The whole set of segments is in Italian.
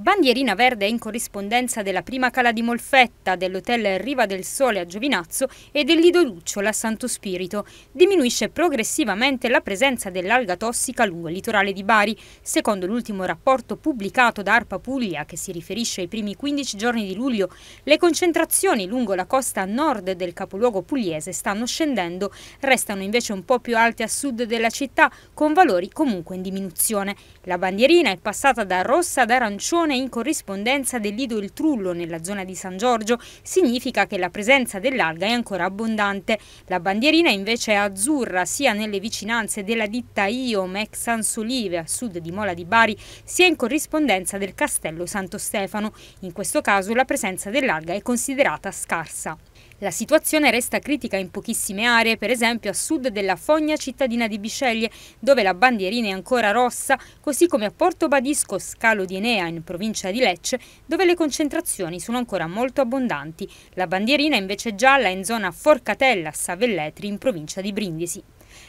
Bandierina verde in corrispondenza della prima cala di Molfetta, dell'hotel Riva del Sole a Giovinazzo e del Lido a Santo Spirito. Diminuisce progressivamente la presenza dell'alga tossica lungo il litorale di Bari. Secondo l'ultimo rapporto pubblicato da Arpa Puglia, che si riferisce ai primi 15 giorni di luglio, le concentrazioni lungo la costa nord del capoluogo pugliese stanno scendendo, restano invece un po' più alte a sud della città, con valori comunque in diminuzione. La bandierina è passata da rossa ad arancione stazione in corrispondenza del lido Il Trullo nella zona di San Giorgio significa che la presenza dell'alga è ancora abbondante. La bandierina invece è azzurra sia nelle vicinanze della ditta IOM ex Sansolive a sud di Mola di Bari sia in corrispondenza del castello Santo Stefano. In questo caso la presenza dell'alga è considerata scarsa. La situazione resta critica in pochissime aree, per esempio a sud della Fogna cittadina di Bisceglie, dove la bandierina è ancora rossa, così come a Porto Badisco, Scalo di Enea, in provincia di Lecce, dove le concentrazioni sono ancora molto abbondanti. La bandierina è invece gialla in zona Forcatella, Savelletri, in provincia di Brindisi.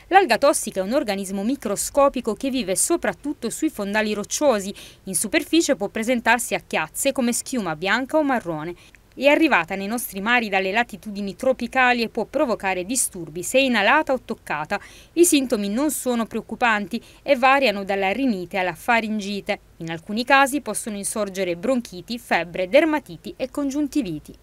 L'alga tossica è un organismo microscopico che vive soprattutto sui fondali rocciosi. In superficie può presentarsi a chiazze come schiuma bianca o marrone. È arrivata nei nostri mari dalle latitudini tropicali e può provocare disturbi se inalata o toccata. I sintomi non sono preoccupanti e variano dalla rinite alla faringite. In alcuni casi possono insorgere bronchiti, febbre, dermatiti e congiuntiviti.